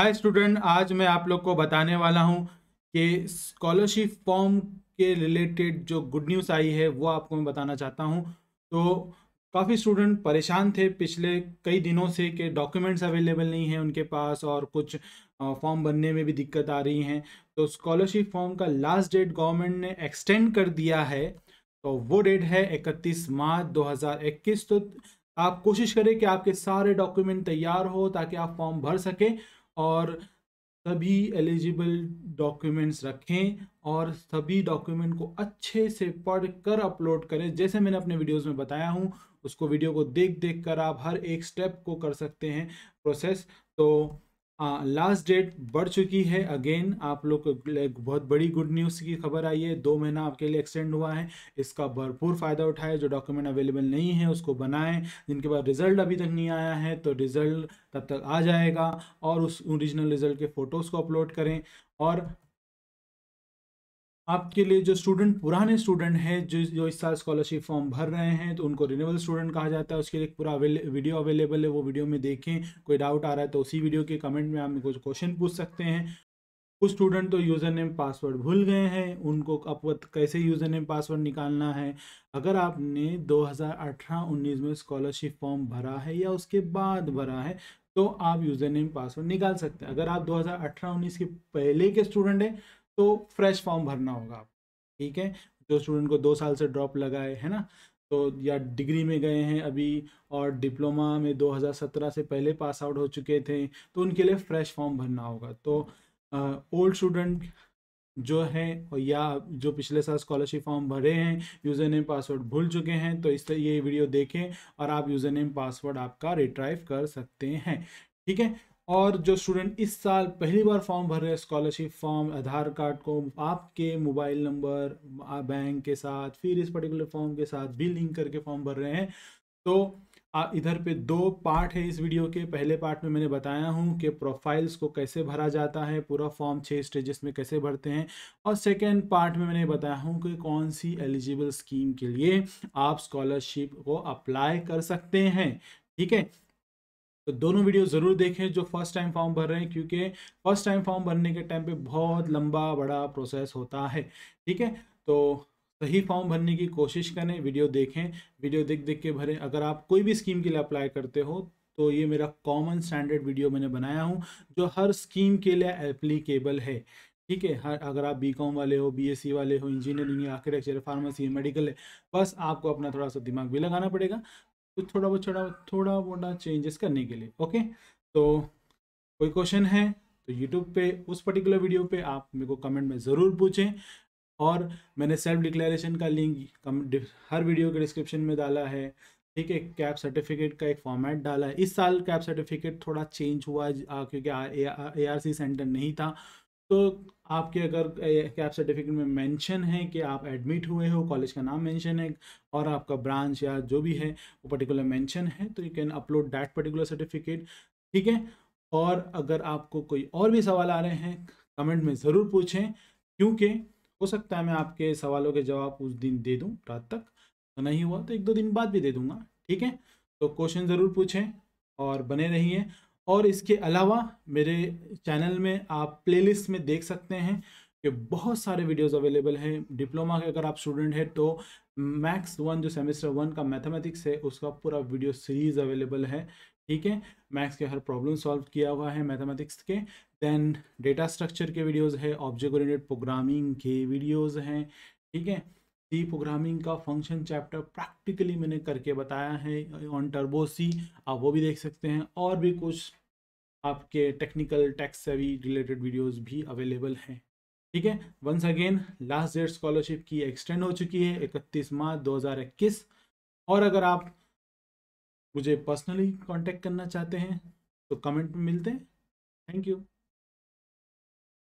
hi student आज मैं आप लोग को बताने वाला हूँ कि स्कॉलरशिप फॉर्म के रिलेटेड जो गुड न्यूज़ आई है वो आपको मैं बताना चाहता हूँ तो काफ़ी स्टूडेंट परेशान थे पिछले कई दिनों से कि डॉक्यूमेंट्स अवेलेबल नहीं हैं उनके पास और कुछ फॉर्म भरने में भी दिक्कत आ रही हैं तो स्कॉलरशिप फॉर्म का लास्ट डेट गवर्नमेंट ने एक्सटेंड कर दिया है तो वो डेट है इकतीस मार्च दो तो आप कोशिश करें कि आपके सारे डॉक्यूमेंट तैयार हो ताकि आप फॉर्म भर सकें और सभी एलिजिबल डॉक्यूमेंट्स रखें और सभी डॉक्यूमेंट को अच्छे से पढ़ कर अपलोड करें जैसे मैंने अपने वीडियोस में बताया हूँ उसको वीडियो को देख देख कर आप हर एक स्टेप को कर सकते हैं प्रोसेस तो लास्ट हाँ, डेट बढ़ चुकी है अगेन आप लोग बहुत बड़ी गुड न्यूज़ की खबर आई है दो महीना आपके लिए एक्सटेंड हुआ है इसका भरपूर फ़ायदा उठाए जो डॉक्यूमेंट अवेलेबल नहीं है उसको बनाएं जिनके पास रिजल्ट अभी तक नहीं आया है तो रिज़ल्ट तब तक आ जाएगा और उस ओरिजिनल रिज़ल्ट के फ़ोटोज़ को अपलोड करें और आपके लिए जो स्टूडेंट पुराने स्टूडेंट हैं जो जो इस साल स्कॉलरशिप फॉर्म भर रहे हैं तो उनको रिन्यूअल स्टूडेंट कहा जाता है उसके लिए पूरा वीडियो अवेलेबल है वो वीडियो में देखें कोई डाउट आ रहा है तो उसी वीडियो के कमेंट में आप कुछ क्वेश्चन पूछ सकते हैं कुछ स्टूडेंट तो यूज़र नेम पासवर्ड भूल गए हैं उनको अब कैसे यूज़र नेम पासवर्ड निकालना है अगर आपने 2018-19 में स्कॉलरशिप फॉर्म भरा है या उसके बाद भरा है तो आप यूज़र नेम पासवर्ड निकाल सकते हैं अगर आप 2018-19 के पहले के स्टूडेंट हैं तो फ्रेश फॉर्म भरना होगा आप ठीक है जो स्टूडेंट को दो साल से ड्रॉप लगाए है ना तो या डिग्री में गए हैं अभी और डिप्लोमा में 2017 से पहले पास आउट हो चुके थे तो उनके लिए फ्रेश फॉर्म भरना होगा तो ओल्ड स्टूडेंट जो है या जो पिछले साल स्कॉलरशिप फॉर्म भरे हैं यूज़र नेम पासवर्ड भूल चुके हैं तो इस ये वीडियो देखें और आप यूज़र नेम पासवर्ड आपका रिट्राइव कर सकते हैं ठीक है और जो स्टूडेंट इस साल पहली बार फॉर्म भर रहे हैं स्कॉलरशिप फॉर्म आधार कार्ड को आपके मोबाइल नंबर बैंक के साथ फिर इस पर्टिकुलर फॉर्म के साथ भी लिंक करके फॉर्म भर रहे हैं तो आ, इधर पे दो पार्ट है इस वीडियो के पहले पार्ट में मैंने बताया हूँ कि प्रोफाइल्स को कैसे भरा जाता है पूरा फॉर्म छः स्टेजेस में कैसे भरते हैं और सेकेंड पार्ट में मैंने बताया हूँ कि कौन सी एलिजिबल स्कीम के लिए आप स्कॉलरशिप को अप्लाई कर सकते हैं ठीक है तो दोनों वीडियो ज़रूर देखें जो फर्स्ट टाइम फॉर्म भर रहे हैं क्योंकि फर्स्ट टाइम फॉर्म भरने के टाइम पे बहुत लंबा बड़ा प्रोसेस होता है ठीक है तो सही फॉर्म भरने की कोशिश करें वीडियो देखें वीडियो देख देख के भरें अगर आप कोई भी स्कीम के लिए अप्लाई करते हो तो ये मेरा कॉमन स्टैंडर्ड वीडियो मैंने बनाया हूँ जो हर स्कीम के लिए एप्लीकेबल है ठीक है हर अगर आप बी कॉम वाले हो सी e वाले हो इंजीनियरिंग आर्किटेक्चर फार्मेसी मेडिकल है बस आपको अपना थोड़ा सा दिमाग भी लगाना पड़ेगा कुछ थोड़ा बहुत छोटा थोड़ा मोटा चेंजेस करने के लिए ओके तो कोई क्वेश्चन है तो यूट्यूब पे उस पर्टिकुलर वीडियो पे आप मेरे को कमेंट में ज़रूर पूछें और मैंने सेल्फ डिक्लेरेशन का लिंक हर वीडियो के डिस्क्रिप्शन में डाला है ठीक है कैप सर्टिफिकेट का एक फॉर्मेट डाला है इस साल कैप सर्टिफिकेट थोड़ा चेंज हुआ क्योंकि ए आर सी सेंटर नहीं था तो आपके अगर कैप सर्टिफिकेट में मेंशन है कि आप एडमिट हुए हो कॉलेज का नाम मेंशन है और आपका ब्रांच या जो भी है वो पर्टिकुलर मेंशन है तो you can upload that particular certificate ठीक है और अगर आपको कोई और भी सवाल आ रहे हैं कमेंट में ज़रूर पूछें क्योंकि हो सकता है मैं आपके सवालों के जवाब उस दिन दे दूँ रात तक तो नहीं हुआ तो एक दो दिन बाद भी दे दूँगा ठीक है तो क्वेश्चन ज़रूर पूछें और बने रहिए और इसके अलावा मेरे चैनल में आप प्लेलिस्ट में देख सकते हैं कि बहुत सारे वीडियोस अवेलेबल हैं डिप्लोमा के अगर आप स्टूडेंट हैं तो मैक्स वन जो सेमेस्टर वन का मैथमेटिक्स है उसका पूरा वीडियो सीरीज अवेलेबल है ठीक है मैथ्स के हर प्रॉब्लम सॉल्व किया हुआ है मैथमेटिक्स के देन डेटा स्ट्रक्चर के वीडियोज़ है ऑब्जेक्ट ओरिएंटेड प्रोग्रामिंग के वीडियोज़ हैं ठीक है सी प्रोग्रामिंग का फंक्शन चैप्टर प्रैक्टिकली मैंने करके बताया है ऑन टर्बो सी आप वो भी देख सकते हैं और भी कुछ आपके टेक्निकल टैक्स से भी रिलेटेड वीडियोस भी अवेलेबल हैं ठीक है once again last date scholarship की एक्सटेंड हो चुकी है 31 मार्च 2021 और अगर आप मुझे पर्सनली कॉन्टेक्ट करना चाहते हैं तो कमेंट में मिलते हैं थैंक यू